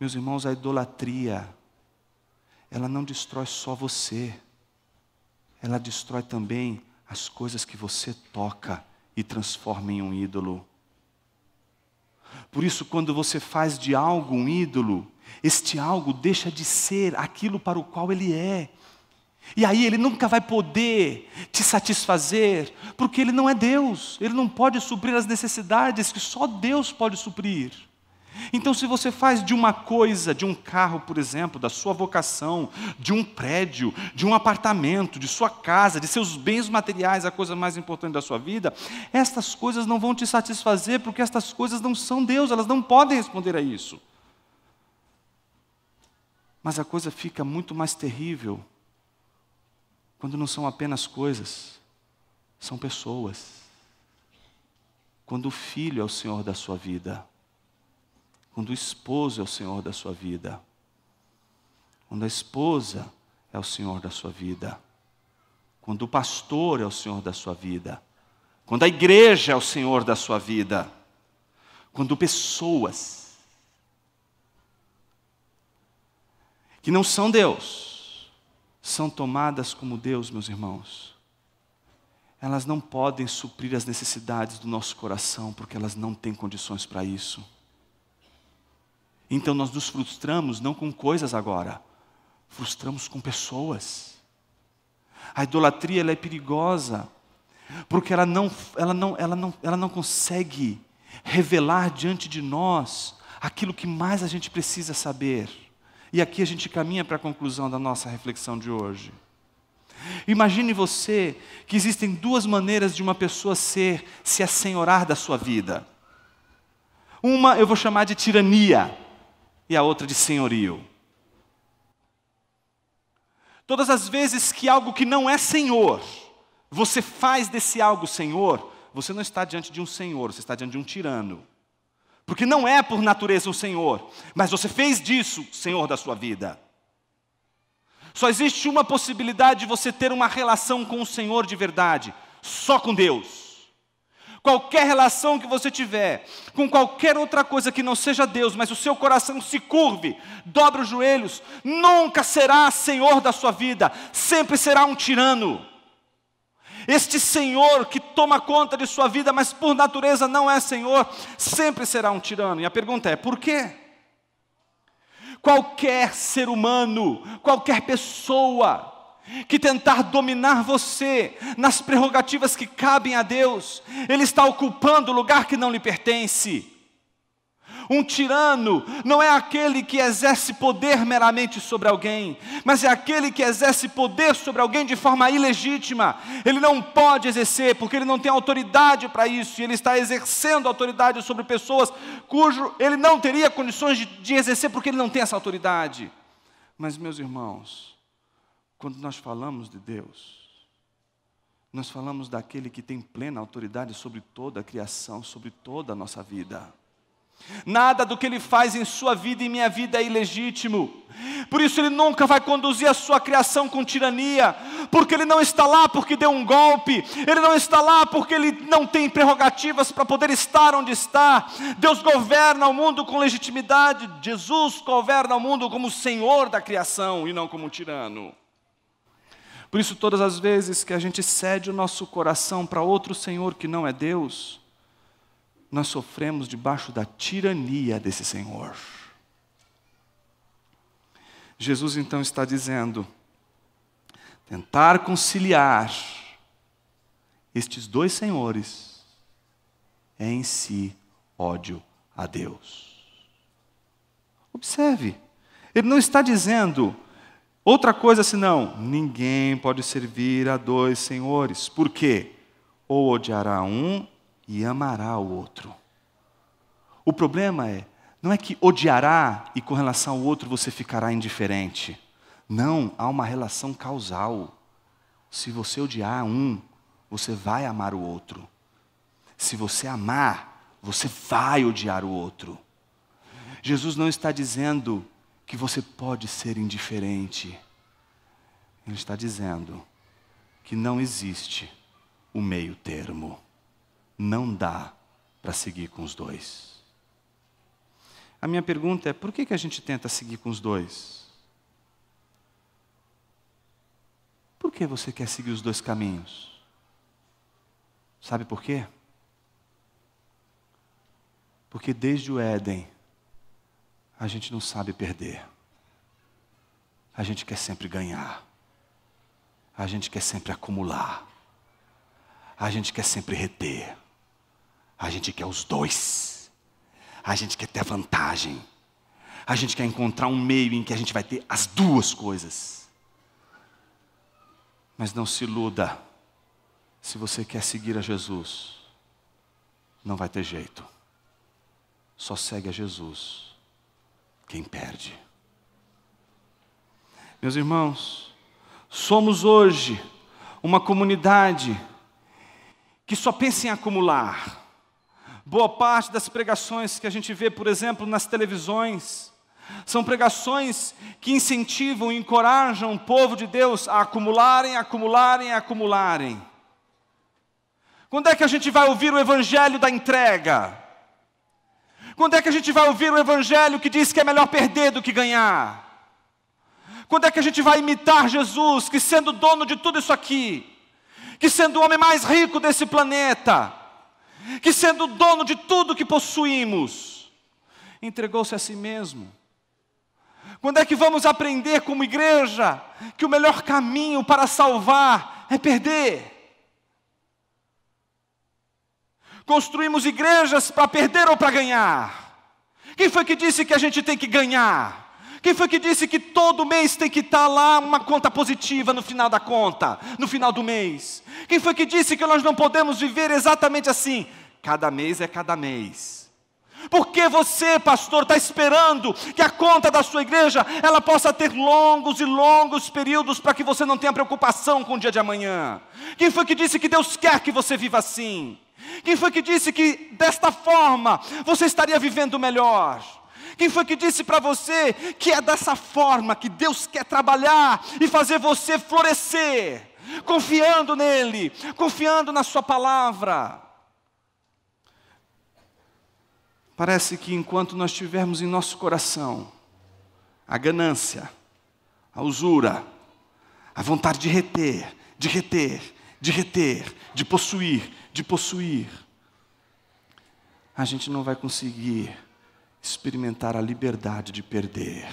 Meus irmãos, a idolatria, ela não destrói só você, ela destrói também as coisas que você toca e transforma em um ídolo. Por isso, quando você faz de algo um ídolo, este algo deixa de ser aquilo para o qual ele é. E aí ele nunca vai poder te satisfazer, porque ele não é Deus, ele não pode suprir as necessidades que só Deus pode suprir. Então, se você faz de uma coisa, de um carro, por exemplo, da sua vocação, de um prédio, de um apartamento, de sua casa, de seus bens materiais, a coisa mais importante da sua vida, estas coisas não vão te satisfazer, porque estas coisas não são Deus, elas não podem responder a isso. Mas a coisa fica muito mais terrível quando não são apenas coisas, são pessoas. Quando o filho é o Senhor da sua vida. Quando o esposo é o Senhor da sua vida. Quando a esposa é o Senhor da sua vida. Quando o pastor é o Senhor da sua vida. Quando a igreja é o Senhor da sua vida. Quando pessoas que não são Deus são tomadas como Deus, meus irmãos elas não podem suprir as necessidades do nosso coração, porque elas não têm condições para isso. Então nós nos frustramos não com coisas agora, frustramos com pessoas. A idolatria ela é perigosa, porque ela não, ela, não, ela, não, ela não consegue revelar diante de nós aquilo que mais a gente precisa saber. E aqui a gente caminha para a conclusão da nossa reflexão de hoje. Imagine você que existem duas maneiras de uma pessoa ser, se assenhorar da sua vida. Uma eu vou chamar de tirania e a outra de senhorio. Todas as vezes que algo que não é senhor, você faz desse algo senhor, você não está diante de um senhor, você está diante de um tirano. Porque não é por natureza o um senhor, mas você fez disso senhor da sua vida. Só existe uma possibilidade de você ter uma relação com o Senhor de verdade, só com Deus. Qualquer relação que você tiver com qualquer outra coisa que não seja Deus, mas o seu coração se curve, dobre os joelhos, nunca será senhor da sua vida, sempre será um tirano. Este senhor que toma conta de sua vida, mas por natureza não é senhor, sempre será um tirano. E a pergunta é: por quê? Qualquer ser humano, qualquer pessoa, que tentar dominar você nas prerrogativas que cabem a Deus, ele está ocupando lugar que não lhe pertence. Um tirano não é aquele que exerce poder meramente sobre alguém, mas é aquele que exerce poder sobre alguém de forma ilegítima. Ele não pode exercer, porque ele não tem autoridade para isso, e ele está exercendo autoridade sobre pessoas cujo ele não teria condições de, de exercer, porque ele não tem essa autoridade. Mas, meus irmãos, quando nós falamos de Deus, nós falamos daquele que tem plena autoridade sobre toda a criação, sobre toda a nossa vida. Nada do que ele faz em sua vida e em minha vida é ilegítimo. Por isso ele nunca vai conduzir a sua criação com tirania, porque ele não está lá porque deu um golpe, ele não está lá porque ele não tem prerrogativas para poder estar onde está. Deus governa o mundo com legitimidade, Jesus governa o mundo como Senhor da criação e não como um tirano. Por isso, todas as vezes que a gente cede o nosso coração para outro Senhor que não é Deus, nós sofremos debaixo da tirania desse Senhor. Jesus então está dizendo: tentar conciliar estes dois senhores é em si ódio a Deus. Observe, ele não está dizendo Outra coisa senão, ninguém pode servir a dois senhores, quê? ou odiará um e amará o outro. O problema é, não é que odiará e com relação ao outro você ficará indiferente. Não, há uma relação causal. Se você odiar um, você vai amar o outro. Se você amar, você vai odiar o outro. Jesus não está dizendo que você pode ser indiferente. Ele está dizendo que não existe o meio termo. Não dá para seguir com os dois. A minha pergunta é: por que, que a gente tenta seguir com os dois? Por que você quer seguir os dois caminhos? Sabe por quê? Porque desde o Éden, a gente não sabe perder. A gente quer sempre ganhar. A gente quer sempre acumular. A gente quer sempre reter. A gente quer os dois. A gente quer ter vantagem. A gente quer encontrar um meio em que a gente vai ter as duas coisas. Mas não se iluda. Se você quer seguir a Jesus, não vai ter jeito. Só segue a Jesus quem perde. Meus irmãos, somos hoje uma comunidade que só pensa em acumular. Boa parte das pregações que a gente vê, por exemplo, nas televisões, são pregações que incentivam e encorajam o povo de Deus a acumularem, acumularem, acumularem. Quando é que a gente vai ouvir o evangelho da entrega? Quando é que a gente vai ouvir o Evangelho que diz que é melhor perder do que ganhar? Quando é que a gente vai imitar Jesus, que sendo dono de tudo isso aqui, que sendo o homem mais rico desse planeta, que sendo dono de tudo que possuímos, entregou-se a si mesmo? Quando é que vamos aprender como igreja que o melhor caminho para salvar é perder? Construímos igrejas para perder ou para ganhar? Quem foi que disse que a gente tem que ganhar? Quem foi que disse que todo mês tem que estar tá lá uma conta positiva no final da conta, no final do mês? Quem foi que disse que nós não podemos viver exatamente assim? Cada mês é cada mês. Porque você, pastor, está esperando que a conta da sua igreja ela possa ter longos e longos períodos para que você não tenha preocupação com o dia de amanhã? Quem foi que disse que Deus quer que você viva assim? Quem foi que disse que desta forma você estaria vivendo melhor? Quem foi que disse para você que é dessa forma que Deus quer trabalhar e fazer você florescer, confiando nele, confiando na sua palavra? Parece que enquanto nós tivermos em nosso coração a ganância, a usura, a vontade de reter, de reter, de reter, de possuir, de possuir, a gente não vai conseguir experimentar a liberdade de perder.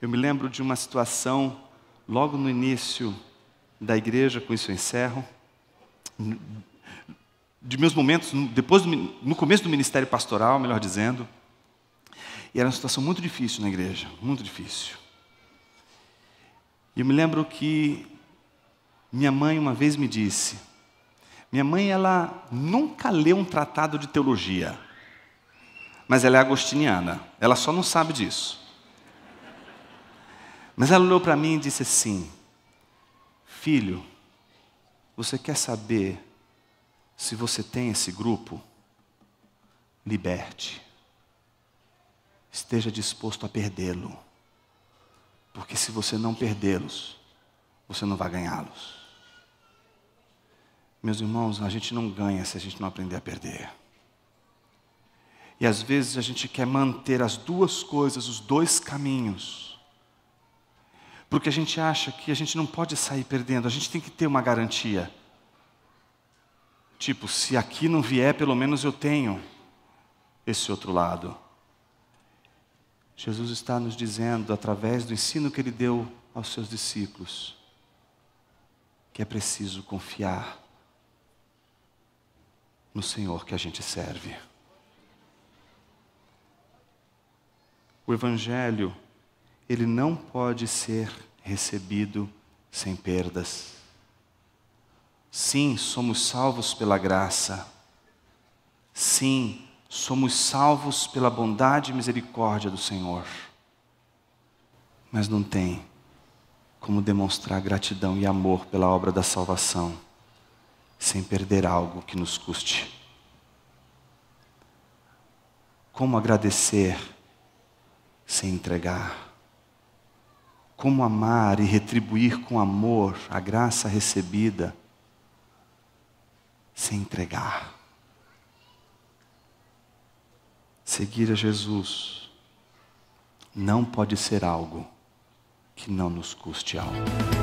Eu me lembro de uma situação logo no início da igreja, com isso eu encerro, de meus momentos, depois do, no começo do ministério pastoral, melhor dizendo, e era uma situação muito difícil na igreja, muito difícil. E eu me lembro que minha mãe uma vez me disse: minha mãe ela nunca leu um tratado de teologia, mas ela é agostiniana. Ela só não sabe disso. Mas ela olhou para mim e disse assim: Filho, você quer saber se você tem esse grupo? Liberte. Esteja disposto a perdê-lo. Porque se você não perdê-los, você não vai ganhá-los. Meus irmãos, a gente não ganha se a gente não aprender a perder. E às vezes a gente quer manter as duas coisas, os dois caminhos. Porque a gente acha que a gente não pode sair perdendo, a gente tem que ter uma garantia. Tipo, se aqui não vier, pelo menos eu tenho esse outro lado. Jesus está nos dizendo, através do ensino que ele deu aos seus discípulos, que é preciso confiar no Senhor que a gente serve. O Evangelho, ele não pode ser recebido sem perdas. Sim, somos salvos pela graça. Sim, somos salvos pela bondade e misericórdia do Senhor, mas não tem como demonstrar gratidão e amor pela obra da salvação sem perder algo que nos custe. Como agradecer sem entregar? Como amar e retribuir com amor a graça recebida sem entregar? Seguir a Jesus não pode ser algo que não nos custe algo.